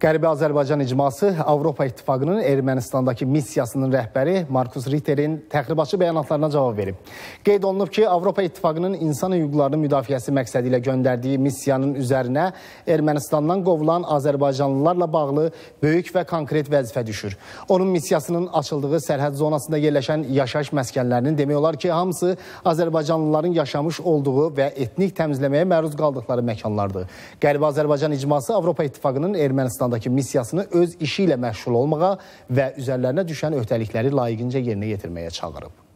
Qərbi Azərbaycan icması Avropa İttifaqının Ermənistandakı missiyasının rəhbəri Markus Ritterin təxribatçı bəyanatlarına cavab verib. Qeyd olunub ki, Avropa İttifaqının insan hüquqlarının müdafiəsi məqsədi ilə göndərdiyi missiyanın üzərinə Ermənistandan qovulan azərbaycanlılarla bağlı böyük və konkret vəzifə düşür. Onun missiyasının açıldığı sərhəd zonasında yerləşən yaşayış məskənlərinin demək olar ki, hamısı azərbaycanlıların yaşamış olduğu və etnik təmizləməyə məruz qaldıqları məkanlardır. Qərbi Azərbaycan icması Avropa İttifaqının Ermənistan Ermənistandakı missiyasını öz işi ilə məşğul olmağa və üzərlərinə düşən öhdəlikləri layiqincə yerinə yetirməyə çağırıb.